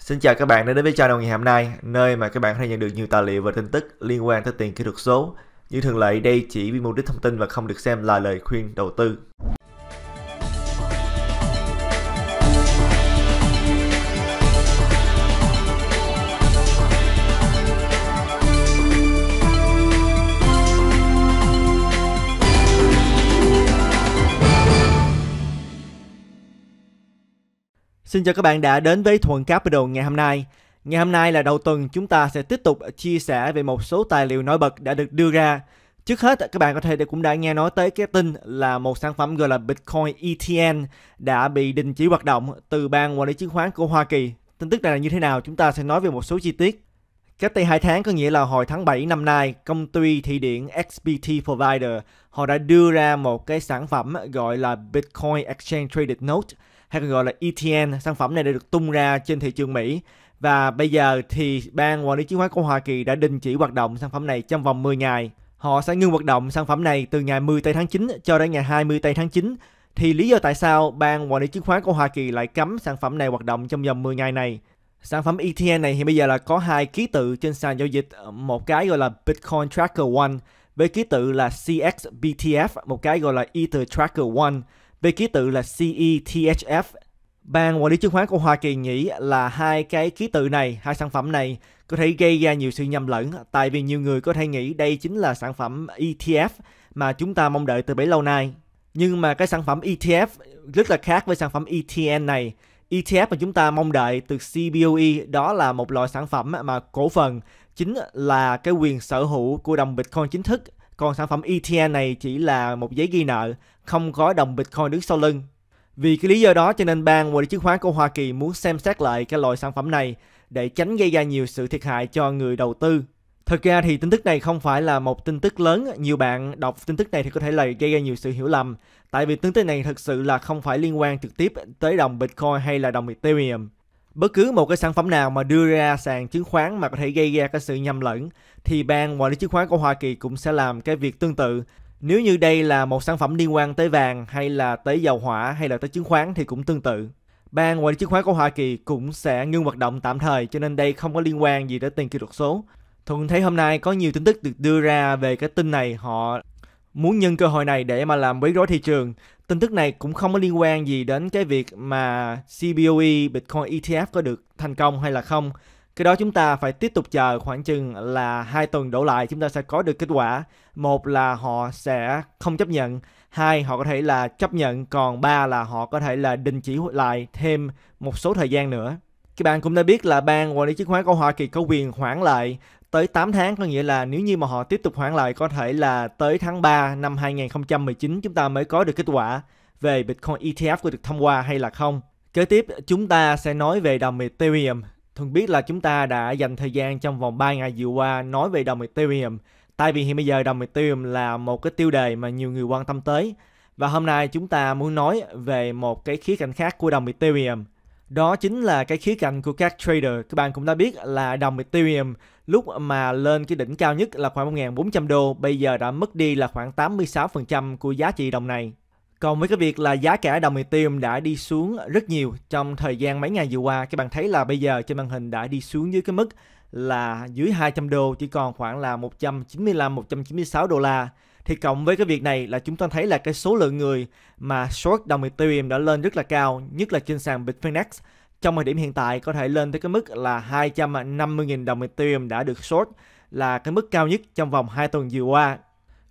Xin chào các bạn đã đến với channel ngày hôm nay, nơi mà các bạn có thể nhận được nhiều tài liệu và tin tức liên quan tới tiền kỹ thuật số. Như thường lệ, đây chỉ vì mục đích thông tin và không được xem là lời khuyên đầu tư. Xin chào các bạn đã đến với Thuận Capital ngày hôm nay. Ngày hôm nay là đầu tuần chúng ta sẽ tiếp tục chia sẻ về một số tài liệu nổi bật đã được đưa ra. Trước hết các bạn có thể cũng đã nghe nói tới cái tin là một sản phẩm gọi là Bitcoin ETN đã bị đình chỉ hoạt động từ ban quản lý chứng khoán của Hoa Kỳ. Tin tức này là như thế nào chúng ta sẽ nói về một số chi tiết. Cách đây 2 tháng có nghĩa là hồi tháng 7 năm nay, công ty thị điện XBT Provider họ đã đưa ra một cái sản phẩm gọi là Bitcoin Exchange Traded Note – hay còn gọi là ETN sản phẩm này đã được tung ra trên thị trường Mỹ và bây giờ thì ban quản lý chứng khoán của Hoa Kỳ đã đình chỉ hoạt động sản phẩm này trong vòng 10 ngày. Họ sẽ ngưng hoạt động sản phẩm này từ ngày 10 tây tháng 9 cho đến ngày 20 tây tháng 9. Thì lý do tại sao ban quản lý chứng khoán của Hoa Kỳ lại cấm sản phẩm này hoạt động trong vòng 10 ngày này? Sản phẩm ETN này thì bây giờ là có hai ký tự trên sàn giao dịch, một cái gọi là Bitcoin Tracker One với ký tự là CXBTF, một cái gọi là Ether Tracker One về ký tự là CETHF. Ban quản lý chứng khoán của Hoa Kỳ nghĩ là hai cái ký tự này, hai sản phẩm này có thể gây ra nhiều sự nhầm lẫn tại vì nhiều người có thể nghĩ đây chính là sản phẩm ETF mà chúng ta mong đợi từ bấy lâu nay. Nhưng mà cái sản phẩm ETF rất là khác với sản phẩm ETN này. ETF mà chúng ta mong đợi từ CBOE đó là một loại sản phẩm mà cổ phần chính là cái quyền sở hữu của đồng Bitcoin chính thức còn sản phẩm ETN này chỉ là một giấy ghi nợ, không có đồng Bitcoin đứng sau lưng. Vì cái lý do đó cho nên ban quản lý chứng khoán của Hoa Kỳ muốn xem xét lại cái loại sản phẩm này để tránh gây ra nhiều sự thiệt hại cho người đầu tư. thực ra thì tin tức này không phải là một tin tức lớn, nhiều bạn đọc tin tức này thì có thể là gây ra nhiều sự hiểu lầm, tại vì tin tức này thực sự là không phải liên quan trực tiếp tới đồng Bitcoin hay là đồng Ethereum bất cứ một cái sản phẩm nào mà đưa ra sàn chứng khoán mà có thể gây ra cái sự nhầm lẫn thì ban quản lý chứng khoán của Hoa Kỳ cũng sẽ làm cái việc tương tự. Nếu như đây là một sản phẩm liên quan tới vàng hay là tới dầu hỏa hay là tới chứng khoán thì cũng tương tự. Ban quản lý chứng khoán của Hoa Kỳ cũng sẽ ngưng hoạt động tạm thời cho nên đây không có liên quan gì tới tiền kỹ thuật số. Thuận thấy hôm nay có nhiều tin tức được đưa ra về cái tin này họ muốn nhân cơ hội này để mà làm quấy rối thị trường tin tức này cũng không có liên quan gì đến cái việc mà CBOE Bitcoin ETF có được thành công hay là không. Cái đó chúng ta phải tiếp tục chờ khoảng chừng là hai tuần đổ lại chúng ta sẽ có được kết quả. Một là họ sẽ không chấp nhận, hai họ có thể là chấp nhận, còn ba là họ có thể là đình chỉ lại thêm một số thời gian nữa. Các bạn cũng đã biết là ban quản lý chứng khoán của Hoa Kỳ có quyền hoãn lại tới 8 tháng có nghĩa là nếu như mà họ tiếp tục hoãn lại có thể là tới tháng 3 năm 2019 chúng ta mới có được kết quả về Bitcoin ETF có được thông qua hay là không. Kế tiếp chúng ta sẽ nói về đồng Ethereum. Thường biết là chúng ta đã dành thời gian trong vòng 3 ngày vừa qua nói về đồng Ethereum. Tại vì hiện bây giờ đồng Ethereum là một cái tiêu đề mà nhiều người quan tâm tới. Và hôm nay chúng ta muốn nói về một cái khía cạnh khác của đồng Ethereum đó chính là cái khía cạnh của các trader. Các bạn cũng đã biết là đồng Ethereum lúc mà lên cái đỉnh cao nhất là khoảng 1.400 đô, bây giờ đã mất đi là khoảng 86% của giá trị đồng này. Còn với cái việc là giá cả đồng Ethereum đã đi xuống rất nhiều trong thời gian mấy ngày vừa qua, các bạn thấy là bây giờ trên màn hình đã đi xuống dưới cái mức là dưới 200 đô chỉ còn khoảng là 195 196 đô la thì cộng với cái việc này là chúng ta thấy là cái số lượng người mà short đồng Ethereum đã lên rất là cao, nhất là trên sàn Bitfinex. Trong thời điểm hiện tại có thể lên tới cái mức là 250.000 đồng Ethereum đã được short là cái mức cao nhất trong vòng 2 tuần vừa qua.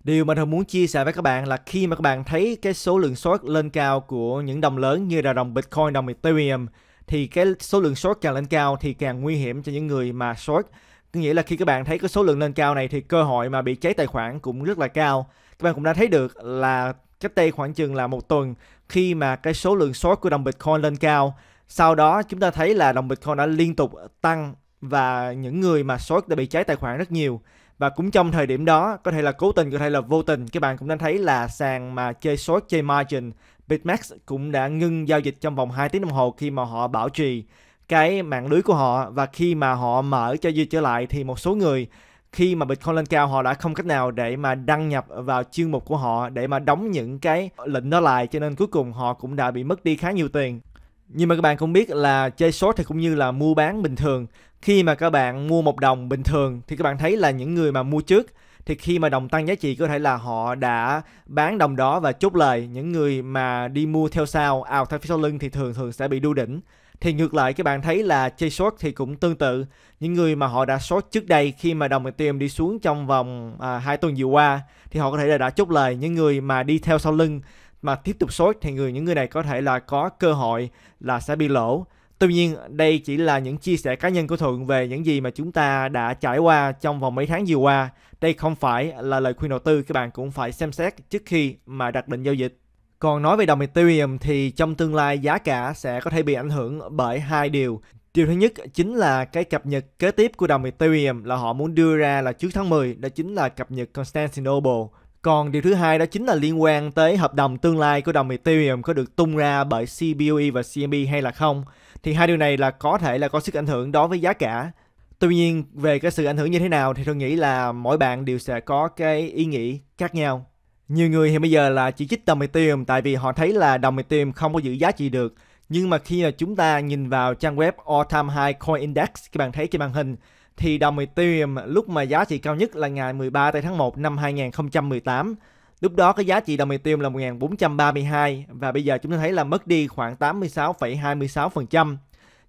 Điều mà Hùng muốn chia sẻ với các bạn là khi mà các bạn thấy cái số lượng short lên cao của những đồng lớn như là đồng Bitcoin, đồng Ethereum thì cái số lượng short càng lên cao thì càng nguy hiểm cho những người mà short có nghĩa là khi các bạn thấy cái số lượng lên cao này thì cơ hội mà bị cháy tài khoản cũng rất là cao. Các bạn cũng đã thấy được là cách đây khoảng chừng là một tuần khi mà cái số lượng short của đồng Bitcoin lên cao. Sau đó chúng ta thấy là đồng Bitcoin đã liên tục tăng và những người mà short đã bị cháy tài khoản rất nhiều. Và cũng trong thời điểm đó, có thể là cố tình, có thể là vô tình, các bạn cũng đã thấy là sàn mà chơi short, chơi margin, Bitmax cũng đã ngưng giao dịch trong vòng 2 tiếng đồng hồ khi mà họ bảo trì cái mạng lưới của họ và khi mà họ mở cho dư trở lại thì một số người khi mà Bitcoin lên cao họ đã không cách nào để mà đăng nhập vào chuyên mục của họ để mà đóng những cái lệnh đó lại cho nên cuối cùng họ cũng đã bị mất đi khá nhiều tiền. Nhưng mà các bạn cũng biết là chơi short thì cũng như là mua bán bình thường. Khi mà các bạn mua một đồng bình thường thì các bạn thấy là những người mà mua trước thì khi mà đồng tăng giá trị có thể là họ đã bán đồng đó và chốt lời những người mà đi mua theo sau ảo theo phía sau lưng thì thường thường sẽ bị đu đỉnh thì ngược lại các bạn thấy là chơi short thì cũng tương tự. Những người mà họ đã short trước đây khi mà đồng Ethereum đi xuống trong vòng à, 2 tuần vừa qua thì họ có thể là đã chốt lời. Những người mà đi theo sau lưng mà tiếp tục short thì người những người này có thể là có cơ hội là sẽ bị lỗ. Tuy nhiên, đây chỉ là những chia sẻ cá nhân của Thuận về những gì mà chúng ta đã trải qua trong vòng mấy tháng vừa qua. Đây không phải là lời khuyên đầu tư, các bạn cũng phải xem xét trước khi mà đặt định giao dịch. Còn nói về đồng Ethereum thì trong tương lai giá cả sẽ có thể bị ảnh hưởng bởi hai điều. Điều thứ nhất chính là cái cập nhật kế tiếp của đồng Ethereum là họ muốn đưa ra là trước tháng 10, đó chính là cập nhật Constantinople. Còn điều thứ hai đó chính là liên quan tới hợp đồng tương lai của đồng Ethereum có được tung ra bởi CBOE và CMB hay là không. Thì hai điều này là có thể là có sức ảnh hưởng đối với giá cả. Tuy nhiên về cái sự ảnh hưởng như thế nào thì tôi nghĩ là mỗi bạn đều sẽ có cái ý nghĩ khác nhau. Nhiều người thì bây giờ là chỉ trích đồng Ethereum tại vì họ thấy là đồng Ethereum không có giữ giá trị được. Nhưng mà khi mà chúng ta nhìn vào trang web All Time High Coin Index các bạn thấy trên màn hình thì đồng Ethereum lúc mà giá trị cao nhất là ngày 13 tây tháng 1 năm 2018. Lúc đó cái giá trị đồng Ethereum là 1432 và bây giờ chúng ta thấy là mất đi khoảng 86,26%.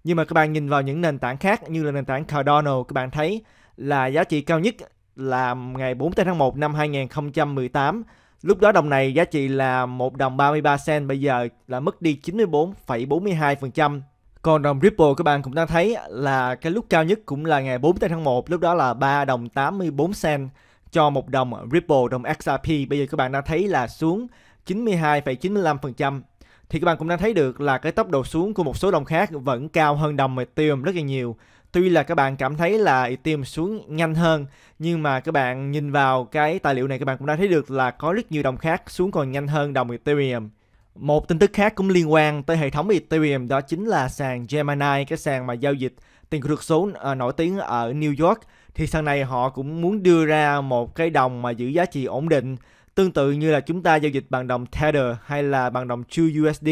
Nhưng mà các bạn nhìn vào những nền tảng khác như là nền tảng Cardano các bạn thấy là giá trị cao nhất là ngày 4 tây tháng 1 năm 2018 Lúc đó đồng này giá trị là 1 đồng 33 cent, bây giờ là mất đi 94,42%. Còn đồng Ripple các bạn cũng đang thấy là cái lúc cao nhất cũng là ngày 4 tháng 1, lúc đó là 3 đồng 84 cent cho một đồng Ripple, đồng XRP. Bây giờ các bạn đang thấy là xuống 92,95%. Thì các bạn cũng đang thấy được là cái tốc độ xuống của một số đồng khác vẫn cao hơn đồng Ethereum rất là nhiều tuy là các bạn cảm thấy là Ethereum xuống nhanh hơn nhưng mà các bạn nhìn vào cái tài liệu này các bạn cũng đã thấy được là có rất nhiều đồng khác xuống còn nhanh hơn đồng Ethereum. Một tin tức khác cũng liên quan tới hệ thống Ethereum đó chính là sàn Gemini, cái sàn mà giao dịch tiền kỹ thuật số à, nổi tiếng ở New York. Thì sàn này họ cũng muốn đưa ra một cái đồng mà giữ giá trị ổn định tương tự như là chúng ta giao dịch bằng đồng Tether hay là bằng đồng TrueUSD.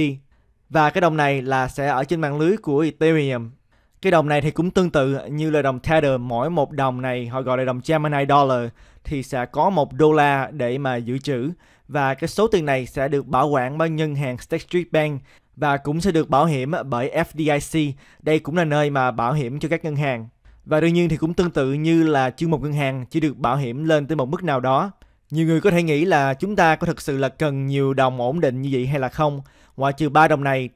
Và cái đồng này là sẽ ở trên mạng lưới của Ethereum cái đồng này thì cũng tương tự như là đồng Tether, mỗi một đồng này họ gọi là đồng Gemini Dollar thì sẽ có một đô la để mà dự trữ và cái số tiền này sẽ được bảo quản bởi ngân hàng State Street Bank và cũng sẽ được bảo hiểm bởi FDIC. Đây cũng là nơi mà bảo hiểm cho các ngân hàng. Và đương nhiên thì cũng tương tự như là chương một ngân hàng chỉ được bảo hiểm lên tới một mức nào đó. Nhiều người có thể nghĩ là chúng ta có thực sự là cần nhiều đồng ổn định như vậy hay là không. Ngoại trừ ba đồng này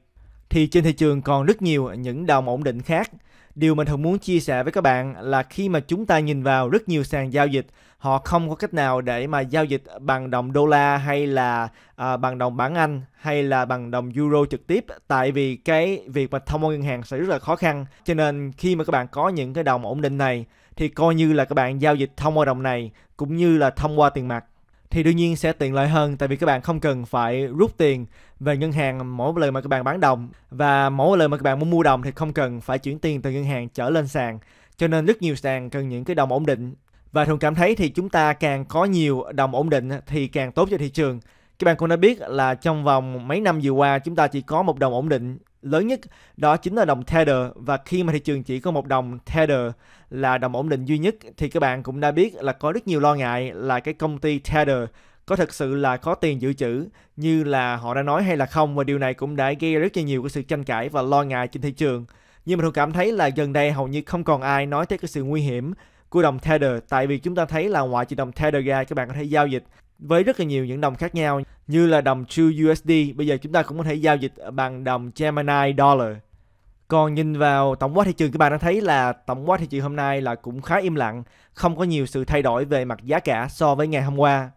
thì trên thị trường còn rất nhiều những đồng ổn định khác. Điều mình thường muốn chia sẻ với các bạn là khi mà chúng ta nhìn vào rất nhiều sàn giao dịch, họ không có cách nào để mà giao dịch bằng đồng đô la hay là à, bằng đồng bảng Anh hay là bằng đồng euro trực tiếp tại vì cái việc mà thông qua ngân hàng sẽ rất là khó khăn. Cho nên khi mà các bạn có những cái đồng ổn định này thì coi như là các bạn giao dịch thông qua đồng này cũng như là thông qua tiền mặt thì đương nhiên sẽ tiện lợi hơn tại vì các bạn không cần phải rút tiền về ngân hàng mỗi lần mà các bạn bán đồng và mỗi lần mà các bạn muốn mua đồng thì không cần phải chuyển tiền từ ngân hàng trở lên sàn cho nên rất nhiều sàn cần những cái đồng ổn định và thường cảm thấy thì chúng ta càng có nhiều đồng ổn định thì càng tốt cho thị trường các bạn cũng đã biết là trong vòng mấy năm vừa qua chúng ta chỉ có một đồng ổn định lớn nhất đó chính là đồng Tether và khi mà thị trường chỉ có một đồng Tether là đồng ổn định duy nhất thì các bạn cũng đã biết là có rất nhiều lo ngại là cái công ty Tether có thực sự là có tiền dự trữ như là họ đã nói hay là không và điều này cũng đã gây rất nhiều cái sự tranh cãi và lo ngại trên thị trường. Nhưng mà tôi cảm thấy là gần đây hầu như không còn ai nói tới cái sự nguy hiểm của đồng Tether tại vì chúng ta thấy là ngoại trừ đồng Tether ra các bạn có thể giao dịch với rất là nhiều những đồng khác nhau như là đồng True USD, bây giờ chúng ta cũng có thể giao dịch bằng đồng Gemini Dollar. Còn nhìn vào tổng quát thị trường các bạn đã thấy là tổng quát thị trường hôm nay là cũng khá im lặng, không có nhiều sự thay đổi về mặt giá cả so với ngày hôm qua.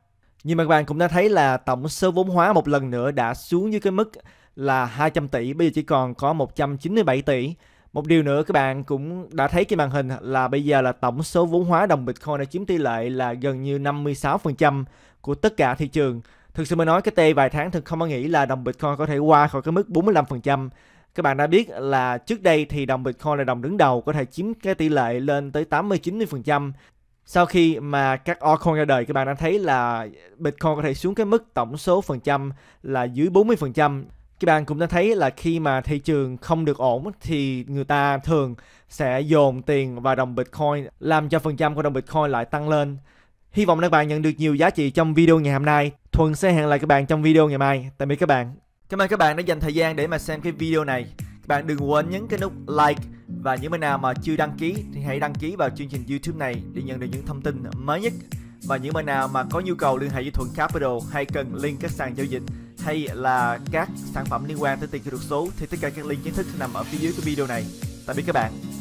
Nhưng mà các bạn cũng đã thấy là tổng số vốn hóa một lần nữa đã xuống dưới cái mức là 200 tỷ, bây giờ chỉ còn có 197 tỷ. Một điều nữa các bạn cũng đã thấy trên màn hình là bây giờ là tổng số vốn hóa đồng Bitcoin đã chiếm tỷ lệ là gần như 56%, của tất cả thị trường. Thực sự mà nói cái tê vài tháng thực không có nghĩ là đồng Bitcoin có thể qua khỏi cái mức 45%. Các bạn đã biết là trước đây thì đồng Bitcoin là đồng đứng đầu có thể chiếm cái tỷ lệ lên tới 80-90%. Sau khi mà các altcoin ra đời các bạn đã thấy là Bitcoin có thể xuống cái mức tổng số phần trăm là dưới 40%. Các bạn cũng đã thấy là khi mà thị trường không được ổn thì người ta thường sẽ dồn tiền vào đồng Bitcoin làm cho phần trăm của đồng Bitcoin lại tăng lên. Hy vọng các bạn nhận được nhiều giá trị trong video ngày hôm nay. Thuận sẽ hẹn lại các bạn trong video ngày mai. Tạm biệt các bạn. Cảm ơn các bạn đã dành thời gian để mà xem cái video này. Các bạn đừng quên nhấn cái nút like và những bạn nào mà chưa đăng ký thì hãy đăng ký vào chương trình YouTube này để nhận được những thông tin mới nhất. Và những bạn nào mà có nhu cầu liên hệ với Thuận Capital hay cần link các sàn giao dịch hay là các sản phẩm liên quan tới tiền kỹ thuật số thì tất cả các link chính thức nằm ở phía dưới cái video này. Tạm biệt các bạn.